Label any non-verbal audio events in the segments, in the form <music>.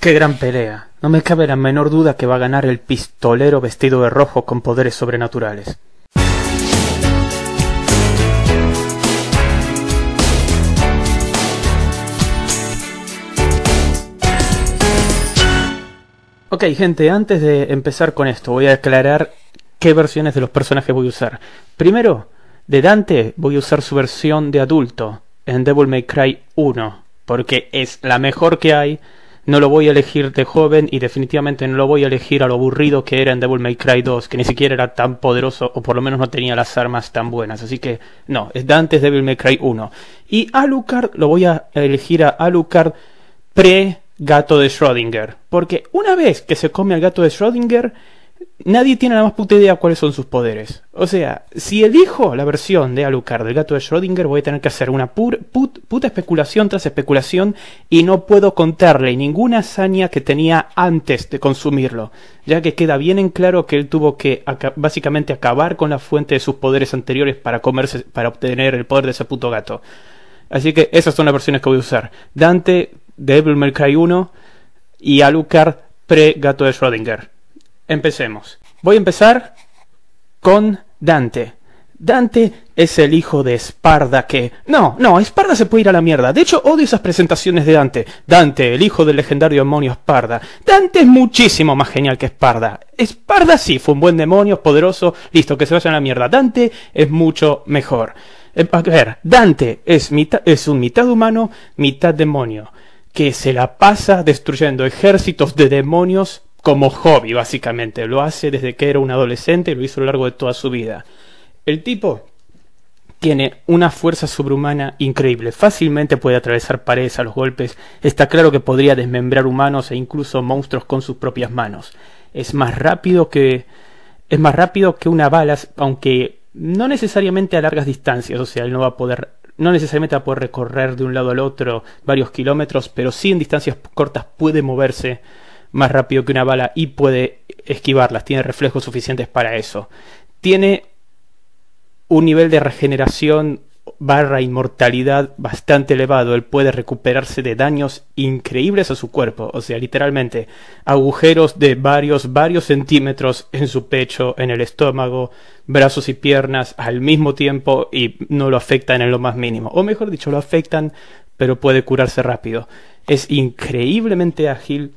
¡Qué gran pelea! No me cabe la menor duda que va a ganar el pistolero vestido de rojo con poderes sobrenaturales. Ok, gente, antes de empezar con esto, voy a aclarar qué versiones de los personajes voy a usar. Primero, de Dante voy a usar su versión de adulto en Devil May Cry 1, porque es la mejor que hay no lo voy a elegir de joven y definitivamente no lo voy a elegir a lo aburrido que era en Devil May Cry 2, que ni siquiera era tan poderoso o por lo menos no tenía las armas tan buenas. Así que no, es antes Devil May Cry 1. Y Alucard lo voy a elegir a Alucard pre gato de Schrödinger, porque una vez que se come al gato de Schrödinger nadie tiene la más puta idea cuáles son sus poderes. O sea, si elijo la versión de Alucard del gato de Schrödinger, voy a tener que hacer una puta especulación tras especulación y no puedo contarle ninguna hazaña que tenía antes de consumirlo, ya que queda bien en claro que él tuvo que básicamente acabar con la fuente de sus poderes anteriores para comerse, para obtener el poder de ese puto gato. Así que esas son las versiones que voy a usar. Dante, Devil May Cry 1 y Alucard pre-gato de Schrödinger. Empecemos. Voy a empezar con Dante. Dante es el hijo de Esparda que... No, no, Esparda se puede ir a la mierda. De hecho, odio esas presentaciones de Dante. Dante, el hijo del legendario demonio Esparda. Dante es muchísimo más genial que Esparda. Esparda sí, fue un buen demonio, poderoso, listo, que se vaya a la mierda. Dante es mucho mejor. Eh, a ver, Dante es, es un mitad humano, mitad demonio, que se la pasa destruyendo ejércitos de demonios como hobby, básicamente. Lo hace desde que era un adolescente y lo hizo a lo largo de toda su vida. El tipo tiene una fuerza sobrehumana increíble. Fácilmente puede atravesar paredes a los golpes. Está claro que podría desmembrar humanos e incluso monstruos con sus propias manos. Es más rápido que es más rápido que una bala, aunque no necesariamente a largas distancias, o sea, él no va a poder no necesariamente va a poder recorrer de un lado al otro varios kilómetros, pero sí en distancias cortas puede moverse más rápido que una bala y puede esquivarlas, tiene reflejos suficientes para eso. Tiene un nivel de regeneración barra inmortalidad bastante elevado. Él puede recuperarse de daños increíbles a su cuerpo. O sea, literalmente, agujeros de varios, varios centímetros en su pecho, en el estómago, brazos y piernas al mismo tiempo y no lo afectan en lo más mínimo. O mejor dicho, lo afectan, pero puede curarse rápido. Es increíblemente ágil,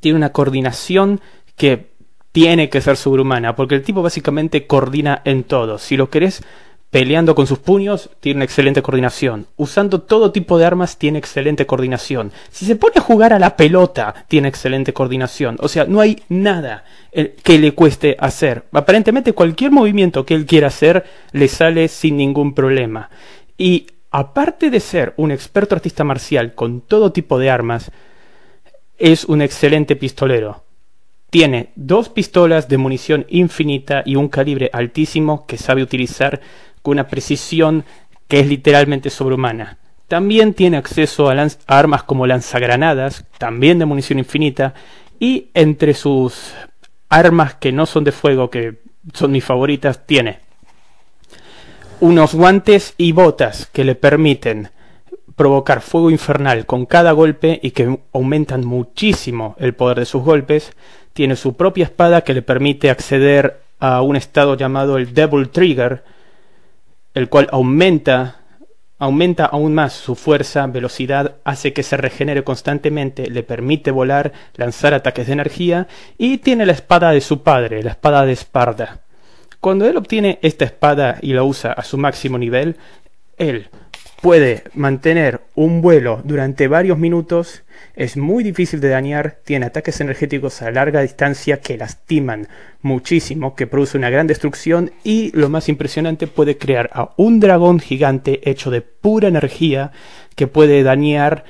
tiene una coordinación que tiene que ser sobrehumana, porque el tipo básicamente coordina en todo. Si lo querés peleando con sus puños, tiene excelente coordinación. Usando todo tipo de armas, tiene excelente coordinación. Si se pone a jugar a la pelota, tiene excelente coordinación. O sea, no hay nada eh, que le cueste hacer. Aparentemente cualquier movimiento que él quiera hacer le sale sin ningún problema. Y aparte de ser un experto artista marcial con todo tipo de armas, es un excelente pistolero. Tiene dos pistolas de munición infinita y un calibre altísimo que sabe utilizar con una precisión que es literalmente sobrehumana. También tiene acceso a, armas como lanzagranadas, también de munición infinita, y entre sus armas que no son de fuego, que son mis favoritas, tiene unos guantes y botas que le permiten provocar fuego infernal con cada golpe y que aumentan muchísimo el poder de sus golpes, tiene su propia espada que le permite acceder a un estado llamado el Devil Trigger, el cual aumenta aumenta aún más su fuerza, velocidad, hace que se regenere constantemente, le permite volar, lanzar ataques de energía y tiene la espada de su padre, la espada de Esparda. Cuando él obtiene esta espada y la usa a su máximo nivel, él puede mantener un vuelo durante varios minutos, es muy difícil de dañar, tiene ataques energéticos a larga distancia que lastiman muchísimo, que produce una gran destrucción y lo más impresionante puede crear a un dragón gigante hecho de pura energía que puede dañar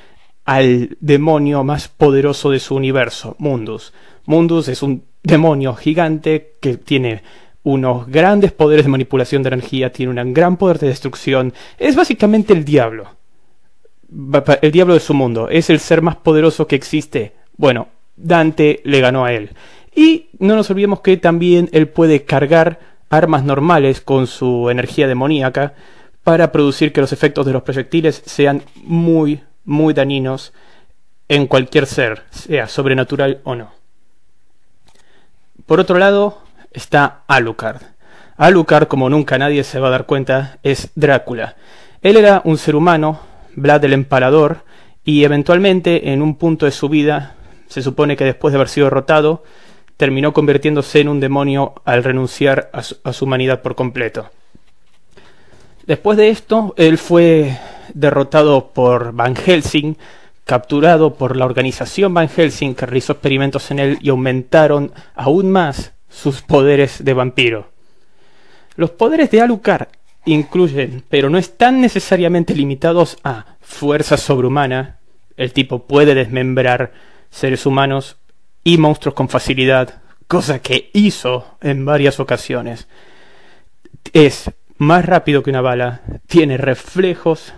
al demonio más poderoso de su universo, Mundus. Mundus es un demonio gigante que tiene unos grandes poderes de manipulación de energía, tiene un gran poder de destrucción. Es básicamente el diablo. El diablo de su mundo. Es el ser más poderoso que existe. Bueno, Dante le ganó a él. Y no nos olvidemos que también él puede cargar armas normales con su energía demoníaca para producir que los efectos de los proyectiles sean muy, muy dañinos en cualquier ser, sea sobrenatural o no. Por otro lado, está Alucard. Alucard, como nunca nadie se va a dar cuenta, es Drácula. Él era un ser humano, Vlad el Empalador, y eventualmente, en un punto de su vida, se supone que después de haber sido derrotado, terminó convirtiéndose en un demonio al renunciar a su, a su humanidad por completo. Después de esto, él fue derrotado por Van Helsing, capturado por la organización Van Helsing que realizó experimentos en él y aumentaron aún más sus poderes de vampiro. Los poderes de Alucard incluyen, pero no están necesariamente limitados a fuerza sobrehumana, el tipo puede desmembrar seres humanos y monstruos con facilidad, cosa que hizo en varias ocasiones. Es más rápido que una bala, tiene reflejos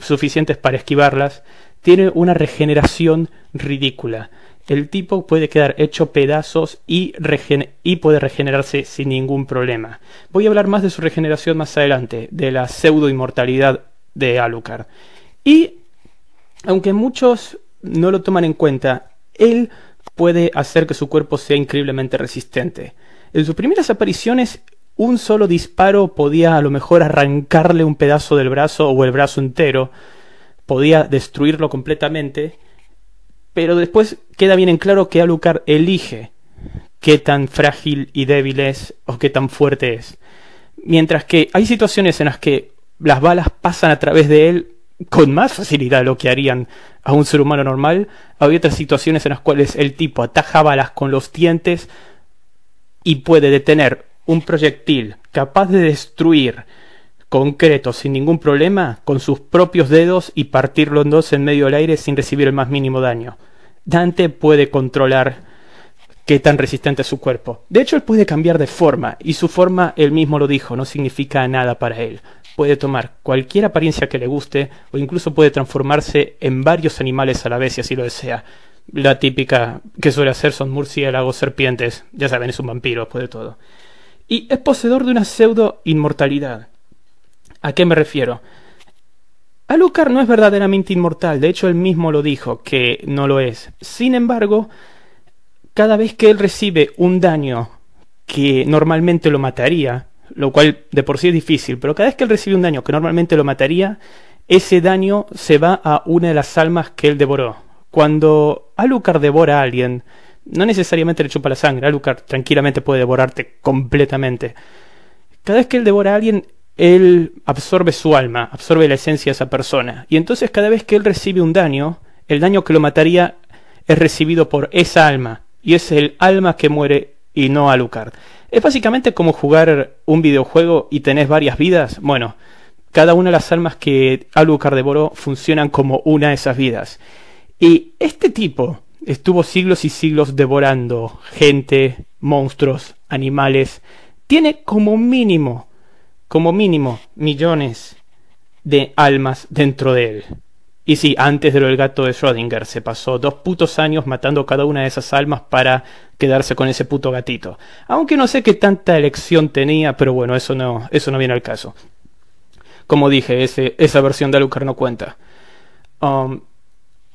suficientes para esquivarlas, tiene una regeneración ridícula el tipo puede quedar hecho pedazos y, puede regenerarse sin ningún problema. Voy a hablar más de su regeneración más adelante, de la pseudo inmortalidad de Alucard. Y, aunque muchos no lo toman en cuenta, él puede hacer que su cuerpo sea increíblemente resistente. En sus primeras apariciones, un solo disparo podía a lo mejor arrancarle un pedazo del brazo o el brazo entero, podía destruirlo completamente, pero después queda bien en claro que Alucard elige qué tan frágil y débil es o qué tan fuerte es. Mientras que hay situaciones en las que las balas pasan a través de él con más facilidad de lo que harían a un ser humano normal. hay otras situaciones en las cuales el tipo ataja balas con los dientes y puede detener un proyectil capaz de destruir concreto, sin ningún problema, con sus propios dedos y partirlo en dos en medio del aire sin recibir el más mínimo daño. Dante puede controlar qué tan resistente es su cuerpo. De hecho, él puede cambiar de forma, y su forma, él mismo lo dijo, no significa nada para él. Puede tomar cualquier apariencia que le guste, o incluso puede transformarse en varios animales a la vez si así lo desea. La típica que suele hacer son murciélagos, serpientes, ya saben, es un vampiro después de todo. Y es poseedor de una pseudo inmortalidad ¿A qué me refiero? Alucard no es verdaderamente inmortal, de hecho él mismo lo dijo, que no lo es. Sin embargo, cada vez que él recibe un daño que normalmente lo mataría, lo cual de por sí es difícil, pero cada vez que él recibe un daño que normalmente lo mataría, ese daño se va a una de las almas que él devoró. Cuando Alucard devora a alguien, no necesariamente le chupa la sangre, Alucard tranquilamente puede devorarte completamente. Cada vez que él devora a alguien, él absorbe su alma, absorbe la esencia de esa persona. Y entonces cada vez que él recibe un daño, el daño que lo mataría es recibido por esa alma. Y es el alma que muere y no Alucard. Es básicamente como jugar un videojuego y tenés varias vidas. Bueno, cada una de las almas que Alucard devoró funcionan como una de esas vidas. Y este tipo estuvo siglos y siglos devorando gente, monstruos, animales. Tiene como mínimo como mínimo millones de almas dentro de él. Y sí, antes de lo del gato de Schrödinger se pasó dos putos años matando cada una de esas almas para quedarse con ese puto gatito. Aunque no sé qué tanta elección tenía, pero bueno, eso no, eso no viene al caso. Como dije, ese, esa versión de Alucard no cuenta. Um,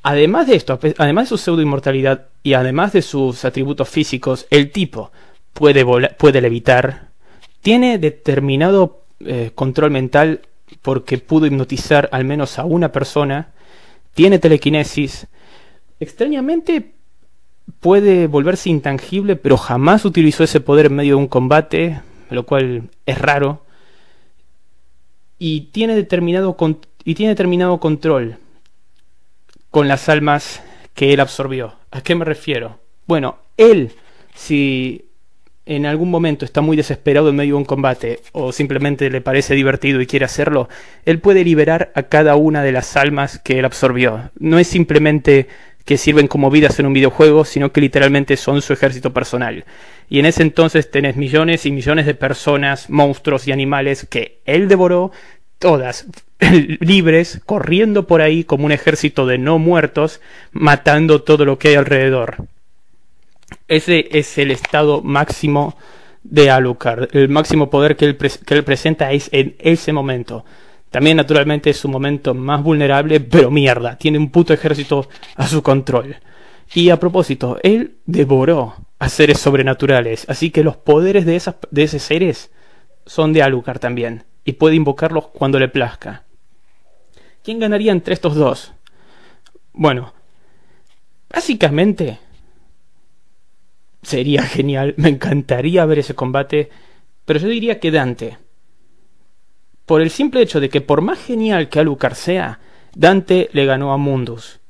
además de esto, además de su pseudo inmortalidad y además de sus atributos físicos, el tipo puede, puede levitar, tiene determinado eh, control mental porque pudo hipnotizar al menos a una persona, tiene telequinesis, extrañamente puede volverse intangible, pero jamás utilizó ese poder en medio de un combate, lo cual es raro, y tiene determinado, con y tiene determinado control con las almas que él absorbió. ¿A qué me refiero? Bueno, él, si en algún momento está muy desesperado en medio de un combate o simplemente le parece divertido y quiere hacerlo, él puede liberar a cada una de las almas que él absorbió. No es simplemente que sirven como vidas en un videojuego, sino que literalmente son su ejército personal. Y en ese entonces tenés millones y millones de personas, monstruos y animales que él devoró, todas <laughs> libres, corriendo por ahí como un ejército de no muertos, matando todo lo que hay alrededor. Ese es el estado máximo de Alucard. El máximo poder que él, presenta es en ese momento. También, naturalmente, es su momento más vulnerable, pero mierda, tiene un puto ejército a su control. Y a propósito, él devoró a seres sobrenaturales, así que los poderes de, de esos seres son de Alucard también, y puede invocarlos cuando le plazca. ¿Quién ganaría entre estos dos? Bueno, básicamente Sería genial, me encantaría ver ese combate, pero yo diría que Dante. Por el simple hecho de que por más genial que Alucard sea, Dante le ganó a Mundus.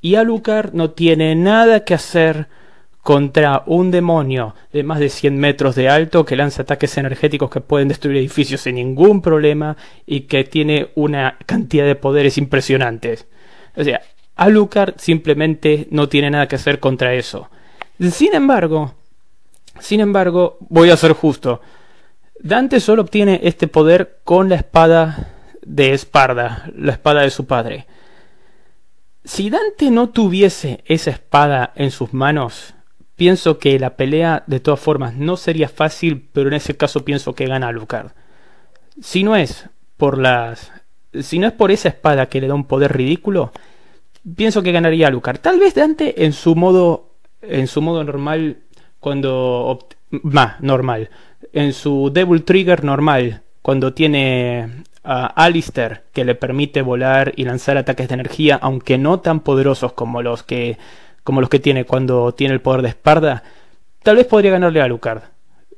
Y Alucard no tiene nada que hacer contra un demonio de más de 100 metros de alto que lanza ataques energéticos que pueden destruir edificios sin ningún problema y que tiene una cantidad de poderes impresionantes. O sea, Alucard simplemente no tiene nada que hacer contra eso. Sin embargo, sin embargo, voy a ser justo. Dante solo obtiene este poder con la espada de Esparda, la espada de su padre. Si Dante no tuviese esa espada en sus manos, pienso que la pelea de todas formas no sería fácil, pero en ese caso pienso que gana Lucar. Si no es por las si no es por esa espada que le da un poder ridículo, pienso que ganaría Lucar. Tal vez Dante en su modo en su modo normal cuando más normal en su Devil Trigger normal cuando tiene a Alistair que le permite volar y lanzar ataques de energía aunque no tan poderosos como los que como los que tiene cuando tiene el poder de Esparda tal vez podría ganarle a Lucard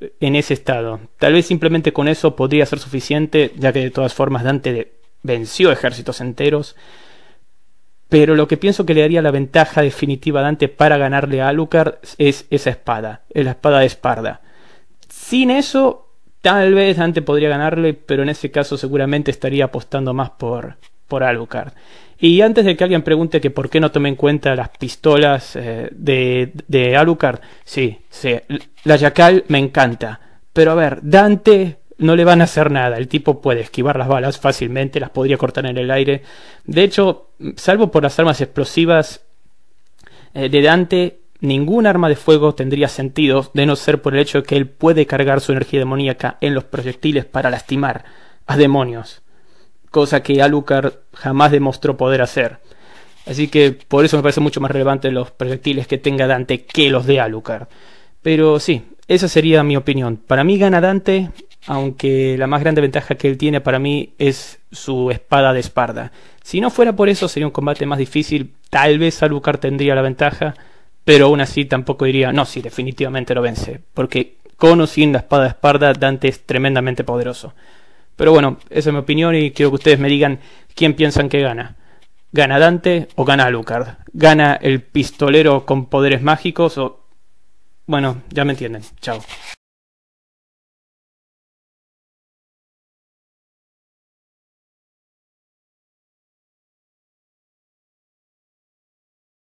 eh, en ese estado tal vez simplemente con eso podría ser suficiente ya que de todas formas Dante venció ejércitos enteros pero lo que pienso que le daría la ventaja definitiva a Dante para ganarle a Alucard es esa espada, la espada de Esparda. Sin eso, tal vez Dante podría ganarle, pero en ese caso seguramente estaría apostando más por, por Alucard. Y antes de que alguien pregunte que por qué no tomé en cuenta las pistolas eh, de, de Alucard, sí, sí, la Yacal me encanta. Pero a ver, Dante no le van a hacer nada. El tipo puede esquivar las balas fácilmente, las podría cortar en el aire. De hecho, salvo por las armas explosivas eh, de Dante, ningún arma de fuego tendría sentido de no ser por el hecho de que él puede cargar su energía demoníaca en los proyectiles para lastimar a demonios, cosa que Alucard jamás demostró poder hacer. Así que por eso me parece mucho más relevante los proyectiles que tenga Dante que los de Alucard. Pero sí, esa sería mi opinión. Para mí gana Dante aunque la más grande ventaja que él tiene para mí es su espada de esparda. Si no fuera por eso sería un combate más difícil, tal vez Alucard tendría la ventaja, pero aún así tampoco diría, no, sí, definitivamente lo vence, porque con o sin la espada de esparda, Dante es tremendamente poderoso. Pero bueno, esa es mi opinión y quiero que ustedes me digan quién piensan que gana. ¿Gana Dante o gana Alucard? ¿Gana el pistolero con poderes mágicos o... Bueno, ya me entienden. Chao.